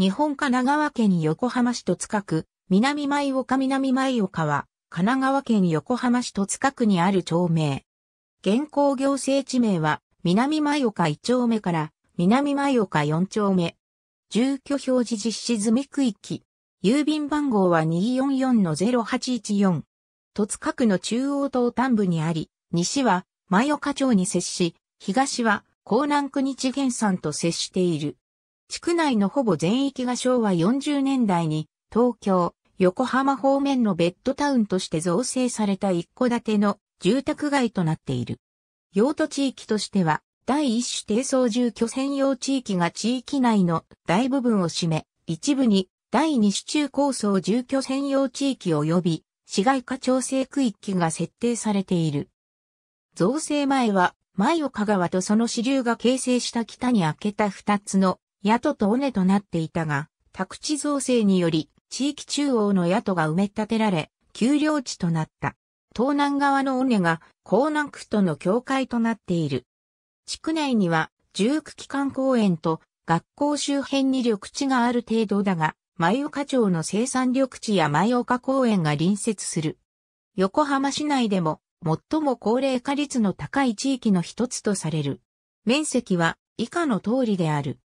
日本神奈川県横浜市戸塚区、南舞岡南舞岡は、神奈川県横浜市戸塚区にある町名。現行行政地名は、南舞岡1丁目から、南舞岡4丁目。住居表示実施済み区域。郵便番号は244-0814。戸塚区の中央東端部にあり、西は、舞岡町に接し、東は、港南区日原山と接している。地区内のほぼ全域が昭和40年代に東京、横浜方面のベッドタウンとして造成された一戸建ての住宅街となっている。用途地域としては、第一種低層住居専用地域が地域内の大部分を占め、一部に第二種中高層住居専用地域及び市街化調整区域が設定されている。造成前は、前岡川とその支流が形成した北に開けた二つの宿と尾根となっていたが、宅地造成により、地域中央の宿が埋め立てられ、丘陵地となった。東南側の尾根が、江南区との境界となっている。地区内には、重区機関公園と、学校周辺に緑地がある程度だが、前岡町の生産緑地や前岡公園が隣接する。横浜市内でも、最も高齢化率の高い地域の一つとされる。面積は以下の通りである。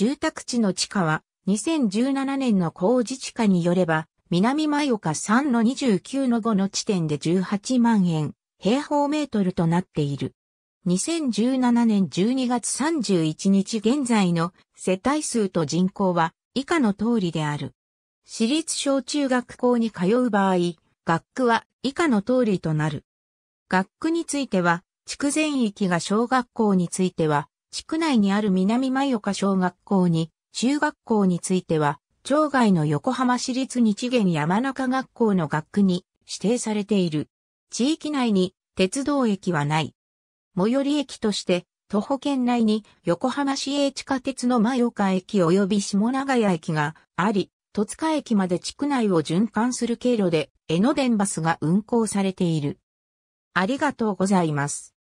住宅地の地価は、2017年の工自治価によれば、南前岡3の29の5の地点で18万円、平方メートルとなっている。2017年12月31日現在の世帯数と人口は以下の通りである。私立小中学校に通う場合、学区は以下の通りとなる。学区については、区前域が小学校については、地区内にある南前岡小学校に、中学校については、町外の横浜市立日元山中学校の学区に指定されている。地域内に鉄道駅はない。最寄り駅として、徒歩圏内に横浜市営地下鉄の前岡駅及び下長屋駅があり、戸塚駅まで地区内を循環する経路で江ノ電バスが運行されている。ありがとうございます。